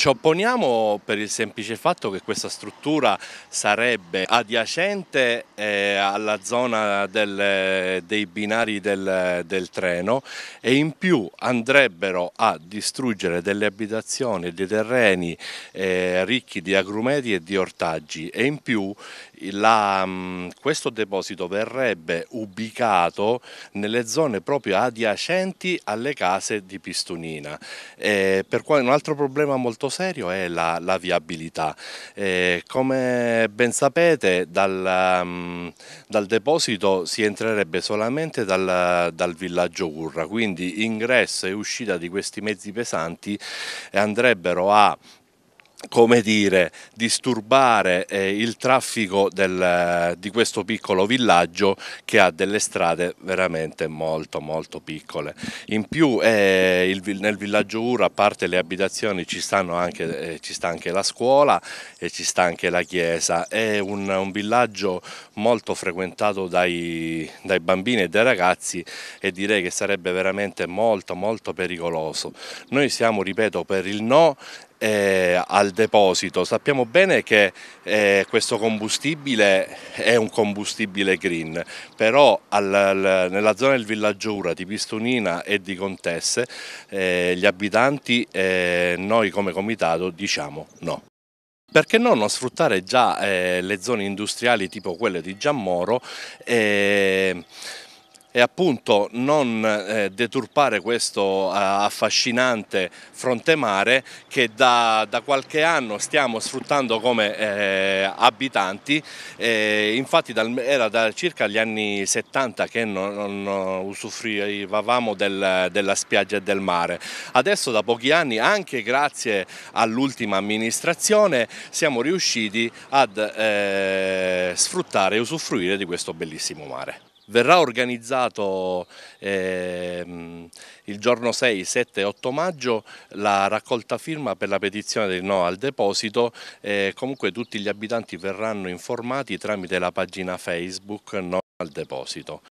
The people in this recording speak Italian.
Ci opponiamo per il semplice fatto che questa struttura sarebbe adiacente eh, alla zona del, dei binari del, del treno e in più andrebbero a distruggere delle abitazioni e dei terreni eh, ricchi di agrumeti e di ortaggi e in più la, mm, questo deposito verrebbe ubicato nelle zone proprio adiacenti alle case di Pistunina. Eh, per qua, un altro problema molto serio è la, la viabilità. Eh, come ben sapete dal, um, dal, deposito si entrerebbe solamente dal, dal, villaggio Urra, quindi ingresso e uscita di questi mezzi pesanti andrebbero a come dire, disturbare eh, il traffico del, di questo piccolo villaggio che ha delle strade veramente molto molto piccole. In più eh, il, nel villaggio Ura, a parte le abitazioni, ci, anche, eh, ci, sta anche la scuola e ci sta anche la chiesa. È un, un villaggio molto frequentato dai, dai, bambini e dai ragazzi e direi che sarebbe veramente molto molto pericoloso. Noi siamo, ripeto, per il no eh, al deposito. Sappiamo bene che eh, questo combustibile è un combustibile green, però al, al, nella zona del villaggio Ura di Pistonina e di Contesse eh, gli abitanti, eh, noi come comitato, diciamo no. Perché no non sfruttare già eh, le zone industriali tipo quelle di Giammoro? Eh, e appunto non eh, deturpare questo eh, affascinante fronte mare che da, da, qualche anno stiamo sfruttando come eh, abitanti, eh, infatti dal, era da circa gli anni 70 che non, non usufruivavamo del, della spiaggia e del mare. Adesso da pochi anni, anche grazie all'ultima amministrazione, siamo riusciti ad eh, sfruttare e usufruire di questo bellissimo mare verrà organizzato eh, il giorno 6, 7 e 8 maggio la raccolta firma per la petizione del no al deposito, eh, comunque tutti gli abitanti verranno informati tramite la pagina Facebook no al deposito.